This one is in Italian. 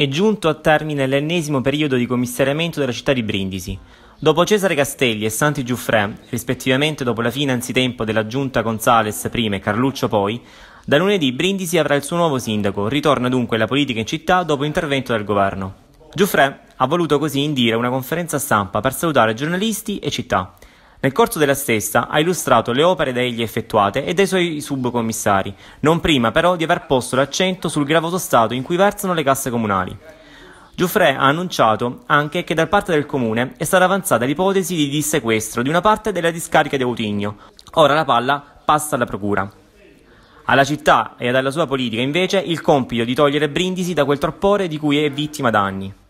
È giunto a termine l'ennesimo periodo di commissariamento della città di Brindisi. Dopo Cesare Castelli e Santi Giuffrè, rispettivamente dopo la fine anzitempo della giunta Gonzales prima e Carluccio poi, da lunedì Brindisi avrà il suo nuovo sindaco, ritorna dunque la politica in città dopo intervento del governo. Giuffrè ha voluto così indire una conferenza stampa per salutare giornalisti e città. Nel corso della stessa ha illustrato le opere da egli effettuate e dai suoi subcommissari, non prima però di aver posto l'accento sul gravoso stato in cui versano le casse comunali. Giuffre ha annunciato anche che da parte del comune è stata avanzata l'ipotesi di dissequestro di una parte della discarica di Autigno. Ora la palla passa alla procura. Alla città e alla sua politica invece il compito di togliere Brindisi da quel torpore di cui è vittima da anni.